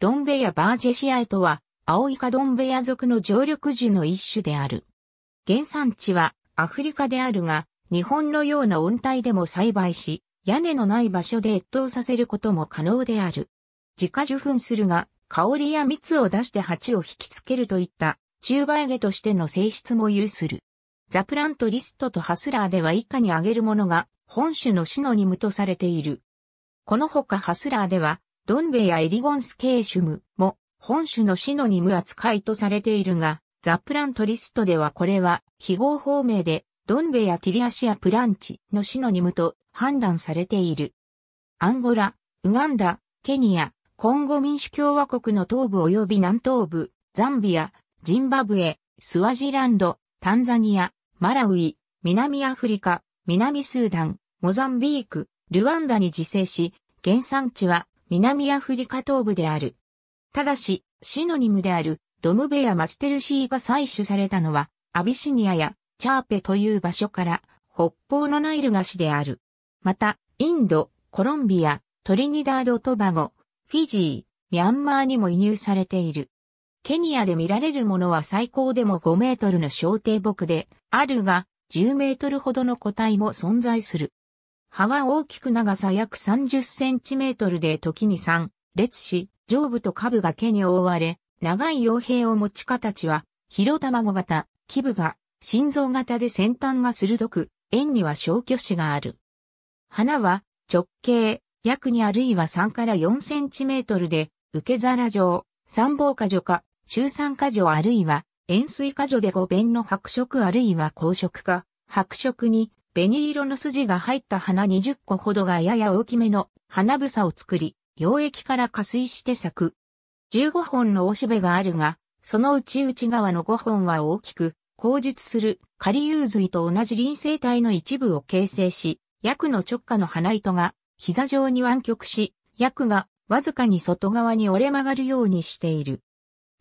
ドンベヤバージェシアへとは、アオイカドンベヤ族の常緑樹の一種である。原産地はアフリカであるが、日本のような温帯でも栽培し、屋根のない場所で越冬させることも可能である。自家受粉するが、香りや蜜を出して鉢を引きつけるといった、中梅下としての性質も有する。ザプラントリストとハスラーでは以下に挙げるものが、本種のシノニムとされている。このほかハスラーでは、ドンベやエリゴンスケーシュムも本種のシノニム扱いとされているが、ザプラントリストではこれは記号方名でドンベやティリアシアプランチのシノニムと判断されている。アンゴラ、ウガンダ、ケニア、コンゴ民主共和国の東部及び南東部、ザンビア、ジンバブエ、スワジランド、タンザニア、マラウイ、南アフリカ、南スーダン、モザンビーク、ルワンダに自生し、原産地は南アフリカ東部である。ただし、シノニムであるドムベやマステルシーが採取されたのは、アビシニアやチャーペという場所から北方のナイル菓子である。また、インド、コロンビア、トリニダード・トバゴ、フィジー、ミャンマーにも移入されている。ケニアで見られるものは最高でも5メートルの小低木であるが、10メートルほどの個体も存在する。葉は大きく長さ約30センチメートルで時に3列し、上部と下部が毛に覆われ、長い傭兵を持ち形は、広卵型、基部が、心臓型で先端が鋭く、円には消去子がある。花は直径、約にあるいは3から4センチメートルで、受け皿状、三房花女か、中三花女あるいは、円錐花女で五弁の白色あるいは光色か、白色に、紅色の筋が入った花20個ほどがやや大きめの花房を作り、溶液から加水して咲く。15本のおしべがあるが、その内内側の5本は大きく、口述する仮有髄と同じ輪生体の一部を形成し、薬の直下の花糸が膝状に湾曲し、薬がわずかに外側に折れ曲がるようにしている。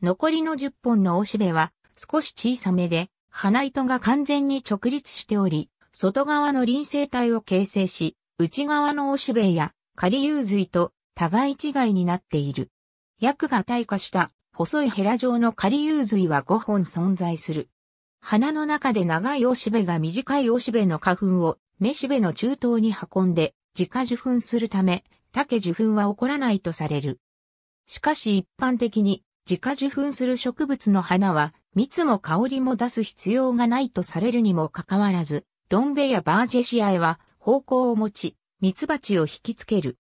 残りの10本のおしべは少し小さめで、花糸が完全に直立しており、外側の臨生体を形成し、内側のおしべや仮融髄と互い違いになっている。薬が退化した細いヘラ状の仮融髄は5本存在する。鼻の中で長いおしべが短いおしべの花粉をめしべの中東に運んで自家受粉するため、竹受粉は起こらないとされる。しかし一般的に自家受粉する植物の花は蜜も香りも出す必要がないとされるにもかかわらず、ドンベやバージェシアへは方向を持ち、蜜蜂を引きつける。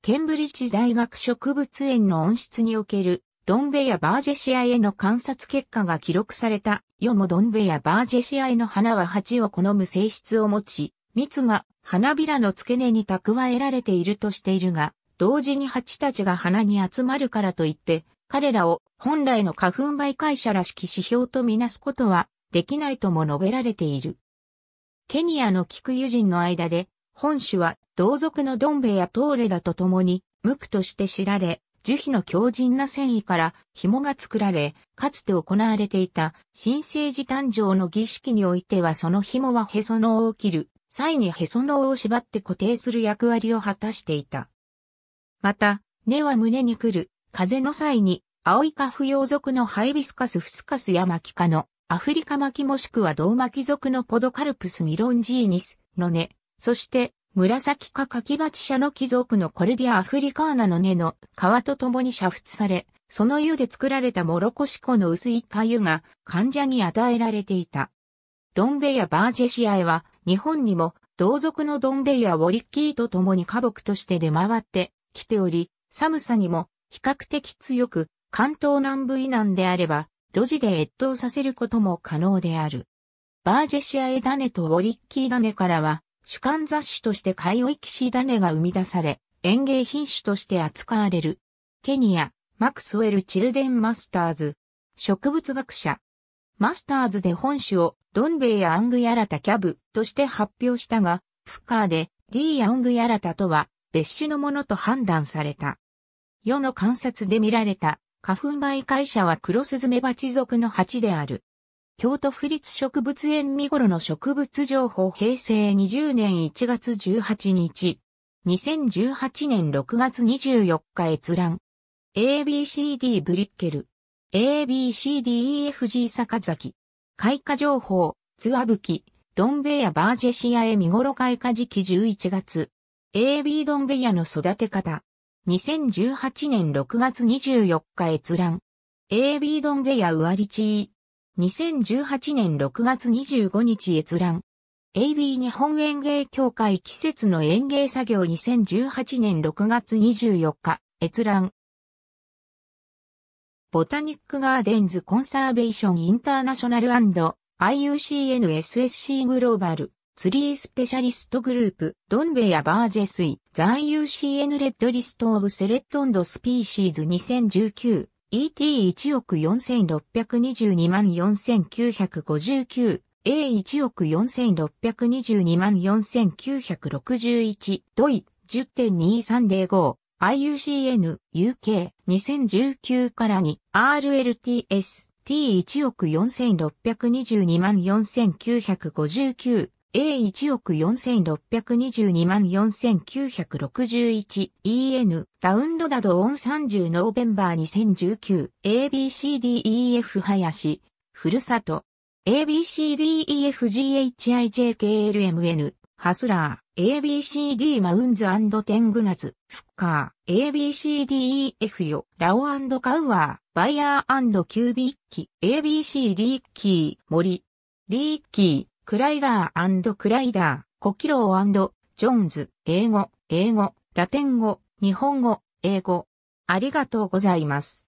ケンブリッジ大学植物園の温室におけるドンベやバージェシアへの観察結果が記録された、世もドンベやバージェシアへの花は蜂を好む性質を持ち、蜜が花びらの付け根に蓄えられているとしているが、同時に蜂たちが花に集まるからといって、彼らを本来の花粉媒介者らしき指標とみなすことはできないとも述べられている。ケニアの菊友人の間で、本種は同族のドンベやトーレだと共に、無垢として知られ、樹皮の強靭な繊維から紐が作られ、かつて行われていた新生児誕生の儀式においてはその紐はへその緒を切る、際にへその緒を縛って固定する役割を果たしていた。また、根は胸に来る、風の際に、青いカフ葉属のハイビスカスフスカスやマキカのアフリカ巻もしくは銅巻族のポドカルプスミロンジーニスの根、そして紫かバ鉢社の貴族のコルディアアフリカーナの根の皮と共に煮沸され、その湯で作られたモロコシコの薄い粥が患者に与えられていた。ドンベやバージェシアへは日本にも同族のドンベやウォリッキーと共に花木として出回ってきており、寒さにも比較的強く関東南部以南であれば路地で越冬させることも可能である。バージェシアエダネとウォリッキーダネからは、主観雑種としてカイオイキシダネが生み出され、園芸品種として扱われる。ケニア、マクスウェル・チルデン・マスターズ。植物学者。マスターズで本種をドンベイ・アング・ヤラタ・キャブとして発表したが、フッカーで D・ アング・ヤラタとは別種のものと判断された。世の観察で見られた花粉媒介者は黒スズメバチ属の蜂である。京都府立植物園見頃の植物情報平成20年1月18日。2018年6月24日閲覧。ABCD ブリッケル。ABCDEFG 坂崎。開花情報、ツワブキ、ドンベヤバージェシアへ見頃開花時期11月。AB ドンベヤの育て方。2018年6月24日閲覧。AB ドンベヤウアリチー。2018年6月25日閲覧。AB 日本園芸協会季節の園芸作業2018年6月24日閲覧。ボタニックガーデンズコンサーベーションインターナショナル &IUCNSSC グローバル。ツリースペシャリストグループ、ドンベやバージェスイ、ザー UCN レッドリストオブセレットンドスピーシーズ2019、ET1 億4622万4959、A1 億4622万4961、ドイ、10.2305、IUCN、UK、2019からに、RLTS、T1 億4622万4959、A1 億4622万4961 EN ダウンロダドオン30ノーベンバー 2019ABCDEF 林ふるさと ABCDEFGHIJKLMN ハスラー ABCD マウンズテングナズフッカー ABCDEF よラオカウアーバイヤーキュービッキ ABCD キー森リーキークライダークライダー、コキロージョーンズ、英語、英語、ラテン語、日本語、英語。ありがとうございます。